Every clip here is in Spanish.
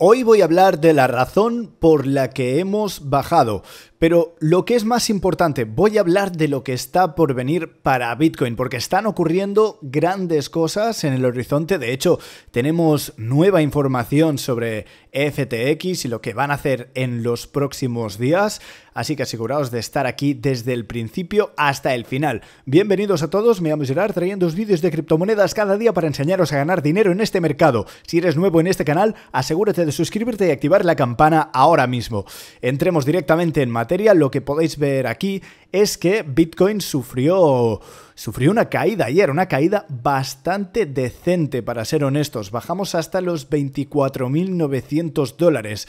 Hoy voy a hablar de la razón por la que hemos bajado. Pero lo que es más importante, voy a hablar de lo que está por venir para Bitcoin, porque están ocurriendo grandes cosas en el horizonte. De hecho, tenemos nueva información sobre e FTX y lo que van a hacer en los próximos días. Así que aseguraos de estar aquí desde el principio hasta el final. Bienvenidos a todos, me a Gerard, trayendo vídeos de criptomonedas cada día para enseñaros a ganar dinero en este mercado. Si eres nuevo en este canal, asegúrate de suscribirte y activar la campana ahora mismo. Entremos directamente en materia lo que podéis ver aquí es que Bitcoin sufrió, sufrió una caída ayer, una caída bastante decente, para ser honestos. Bajamos hasta los 24.900 dólares.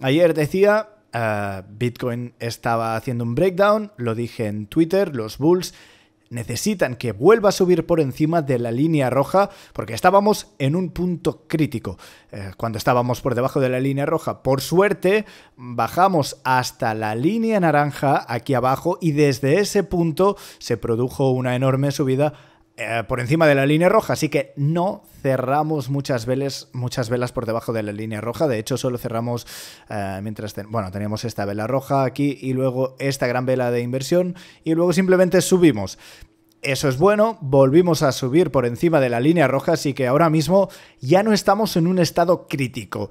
Ayer decía, eh, Bitcoin estaba haciendo un breakdown, lo dije en Twitter, los bulls necesitan que vuelva a subir por encima de la línea roja porque estábamos en un punto crítico. Eh, cuando estábamos por debajo de la línea roja, por suerte, bajamos hasta la línea naranja aquí abajo y desde ese punto se produjo una enorme subida eh, por encima de la línea roja, así que no cerramos muchas velas, muchas velas por debajo de la línea roja, de hecho solo cerramos eh, mientras, bueno, tenemos esta vela roja aquí y luego esta gran vela de inversión y luego simplemente subimos. Eso es bueno, volvimos a subir por encima de la línea roja, así que ahora mismo ya no estamos en un estado crítico.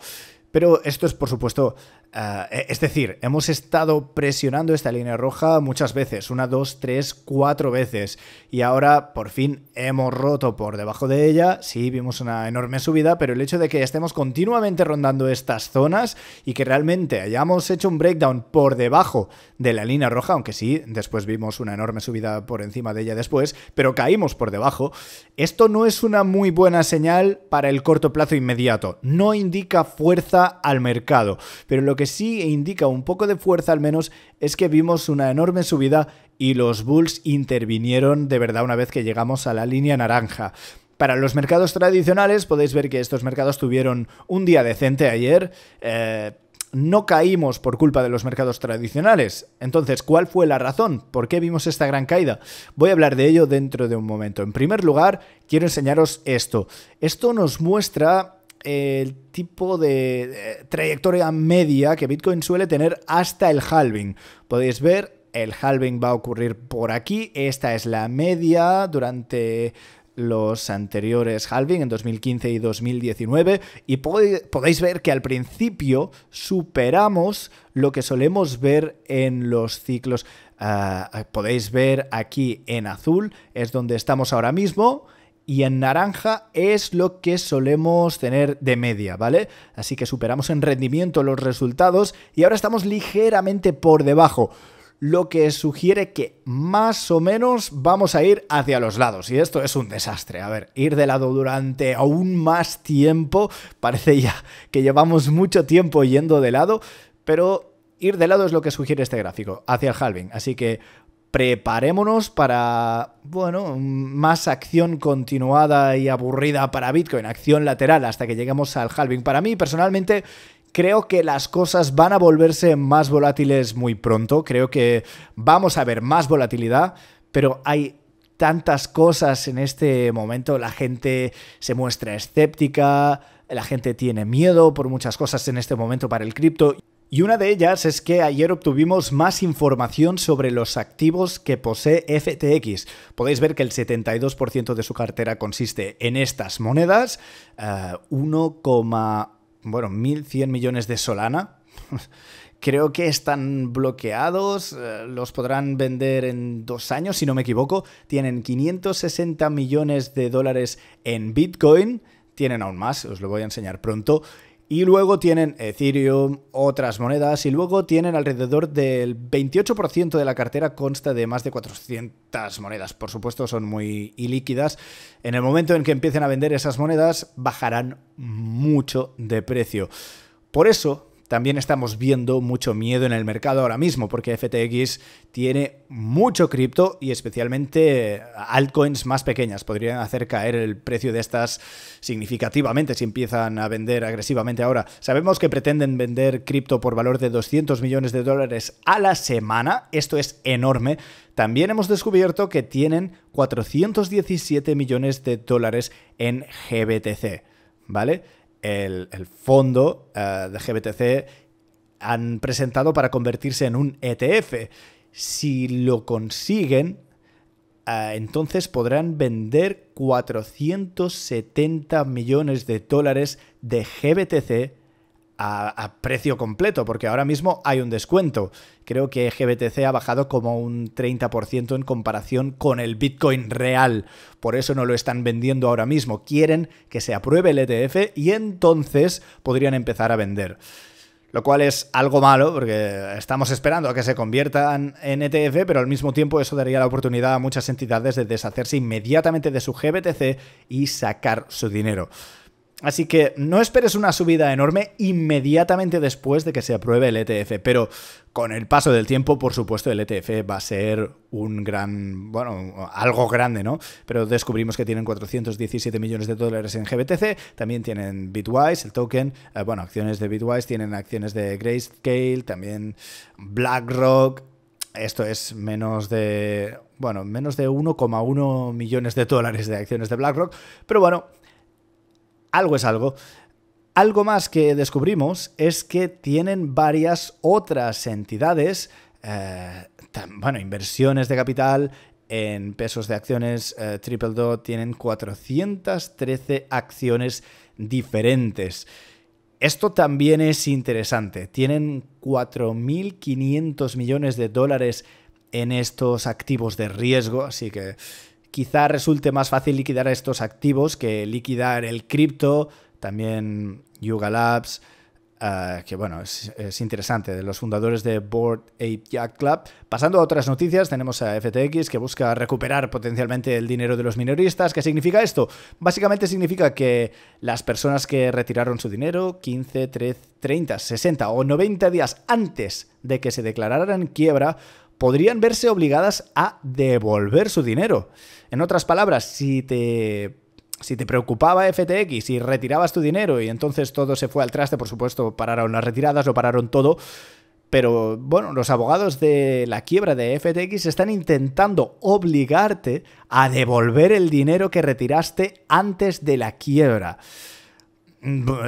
Pero esto es, por supuesto, Ah, eh, es decir, hemos estado presionando esta línea roja muchas veces, una, dos, tres, cuatro veces, y ahora por fin hemos roto por debajo de ella. Sí, vimos una enorme subida, pero el hecho de que estemos continuamente rondando estas zonas y que realmente hayamos hecho un breakdown por debajo de la línea roja, aunque sí, después vimos una enorme subida por encima de ella después, pero caímos por debajo, esto no es una muy buena señal para el corto plazo inmediato, no indica fuerza al mercado, pero lo que sí indica un poco de fuerza al menos es que vimos una enorme subida y los Bulls intervinieron de verdad una vez que llegamos a la línea naranja. Para los mercados tradicionales podéis ver que estos mercados tuvieron un día decente ayer. Eh, no caímos por culpa de los mercados tradicionales. Entonces, ¿cuál fue la razón? ¿Por qué vimos esta gran caída? Voy a hablar de ello dentro de un momento. En primer lugar, quiero enseñaros esto. Esto nos muestra el tipo de trayectoria media que Bitcoin suele tener hasta el halving. Podéis ver, el halving va a ocurrir por aquí, esta es la media durante los anteriores halving en 2015 y 2019 y podéis ver que al principio superamos lo que solemos ver en los ciclos. Ah, podéis ver aquí en azul, es donde estamos ahora mismo y en naranja es lo que solemos tener de media, ¿vale? Así que superamos en rendimiento los resultados y ahora estamos ligeramente por debajo, lo que sugiere que más o menos vamos a ir hacia los lados y esto es un desastre. A ver, ir de lado durante aún más tiempo, parece ya que llevamos mucho tiempo yendo de lado, pero ir de lado es lo que sugiere este gráfico, hacia el halving. Así que preparémonos para, bueno, más acción continuada y aburrida para Bitcoin, acción lateral hasta que llegamos al halving. Para mí, personalmente, creo que las cosas van a volverse más volátiles muy pronto, creo que vamos a ver más volatilidad, pero hay tantas cosas en este momento, la gente se muestra escéptica, la gente tiene miedo por muchas cosas en este momento para el cripto. Y una de ellas es que ayer obtuvimos más información sobre los activos que posee FTX. Podéis ver que el 72% de su cartera consiste en estas monedas, 1, eh, bueno, 1.100 millones de Solana. Creo que están bloqueados, eh, los podrán vender en dos años, si no me equivoco. Tienen 560 millones de dólares en Bitcoin, tienen aún más, os lo voy a enseñar pronto y luego tienen Ethereum, otras monedas, y luego tienen alrededor del 28% de la cartera consta de más de 400 monedas. Por supuesto, son muy ilíquidas. En el momento en que empiecen a vender esas monedas, bajarán mucho de precio. Por eso, también estamos viendo mucho miedo en el mercado ahora mismo, porque FTX tiene mucho cripto y especialmente eh, altcoins más pequeñas. Podrían hacer caer el precio de estas significativamente si empiezan a vender agresivamente ahora. Sabemos que pretenden vender cripto por valor de 200 millones de dólares a la semana. Esto es enorme. También hemos descubierto que tienen 417 millones de dólares en GBTC. ¿Vale? el, fondo eh, de GBTC han presentado para convertirse en un ETF. Si lo consiguen, eh, entonces podrán vender 470 millones de dólares de GBTC a, precio completo, porque ahora mismo hay un descuento. Creo que GBTC ha bajado como un 30% en comparación con el Bitcoin real. Por eso no lo están vendiendo ahora mismo. Quieren que se apruebe el ETF y entonces podrían empezar a vender. Lo cual es algo malo, porque estamos esperando a que se conviertan en ETF, pero al mismo tiempo eso daría la oportunidad a muchas entidades de deshacerse inmediatamente de su GBTC y sacar su dinero. Así que no esperes una subida enorme inmediatamente después de que se apruebe el ETF, pero con el paso del tiempo, por supuesto, el ETF va a ser un gran, bueno, algo grande, ¿no? Pero descubrimos que tienen 417 millones de dólares en GBTC, también tienen Bitwise, el token, eh, bueno, acciones de Bitwise, tienen acciones de Grayscale, también BlackRock, esto es menos de, bueno, menos de 1,1 millones de dólares de acciones de BlackRock, pero bueno, algo es algo. Algo más que descubrimos es que tienen varias otras entidades, eh, bueno, inversiones de capital en pesos de acciones, eh, Triple Dot tienen 413 acciones diferentes. Esto también es interesante. Tienen 4.500 millones de dólares en estos activos de riesgo, así que quizá resulte más fácil liquidar estos activos que liquidar el cripto, también Yuga Labs, ah, que bueno, es, interesante, de los fundadores de Board Ape Club. Pasando a otras noticias, tenemos a FTX que busca recuperar potencialmente el dinero de los minoristas. ¿Qué significa esto? Básicamente significa que las personas que retiraron su dinero 15, 30, 60 o 90 días antes de que se declararan quiebra, podrían verse obligadas a devolver su dinero. En otras palabras, si te si te preocupaba FTX y retirabas tu dinero y entonces todo se fue al traste, por supuesto, pararon las retiradas, lo pararon todo. Pero bueno, los abogados de la quiebra de FTX están intentando obligarte a devolver el dinero que retiraste antes de la quiebra.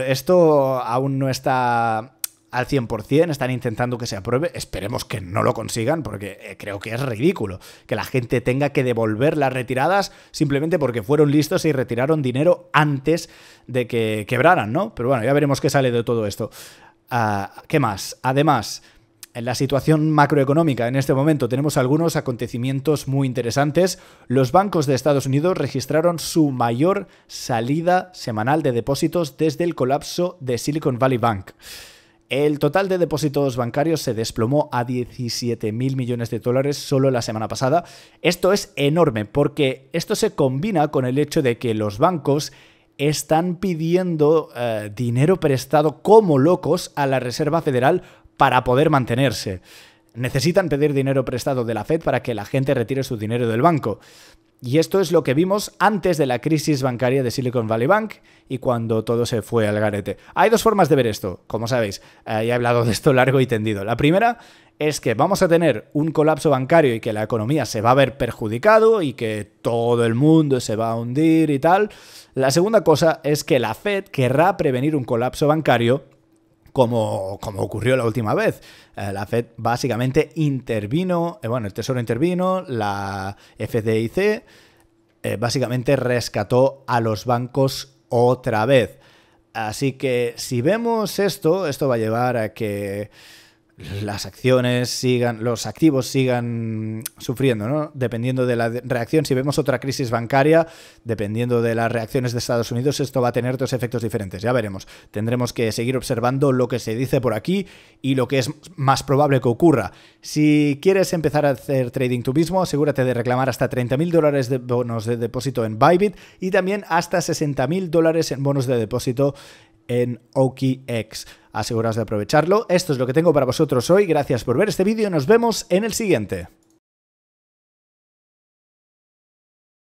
Esto aún no está al 100%, están intentando que se apruebe, esperemos que no lo consigan porque eh, creo que es ridículo que la gente tenga que devolver las retiradas simplemente porque fueron listos y retiraron dinero antes de que quebraran, ¿no? Pero bueno, ya veremos qué sale de todo esto. Ah, ¿Qué más? Además, en la situación macroeconómica en este momento tenemos algunos acontecimientos muy interesantes. Los bancos de Estados Unidos registraron su mayor salida semanal de depósitos desde el colapso de Silicon Valley Bank. El total de depósitos bancarios se desplomó a 17 mil millones de dólares solo la semana pasada. Esto es enorme porque esto se combina con el hecho de que los bancos están pidiendo eh, dinero prestado como locos a la Reserva Federal para poder mantenerse necesitan pedir dinero prestado de la Fed para que la gente retire su dinero del banco. Y esto es lo que vimos antes de la crisis bancaria de Silicon Valley Bank y cuando todo se fue al garete. Hay dos formas de ver esto, como sabéis, eh, he hablado de esto largo y tendido. La primera es que vamos a tener un colapso bancario y que la economía se va a ver perjudicado y que todo el mundo se va a hundir y tal. La segunda cosa es que la Fed querrá prevenir un colapso bancario como, como ocurrió la última vez. Eh, la Fed básicamente intervino, eh, bueno, el Tesoro intervino, la FDIC eh, básicamente rescató a los bancos otra vez. Así que si vemos esto, esto va a llevar a que las acciones sigan, los activos sigan sufriendo, ¿no? Dependiendo de la reacción, si vemos otra crisis bancaria, dependiendo de las reacciones de Estados Unidos, esto va a tener dos efectos diferentes, ya veremos. Tendremos que seguir observando lo que se dice por aquí y lo que es más probable que ocurra. Si quieres empezar a hacer trading tú mismo, asegúrate de reclamar hasta 30.000 dólares de bonos de depósito en Bybit y también hasta 60.000 dólares en bonos de depósito en OKX aseguraos de aprovecharlo. Esto es lo que tengo para vosotros hoy. Gracias por ver este vídeo. Nos vemos en el siguiente.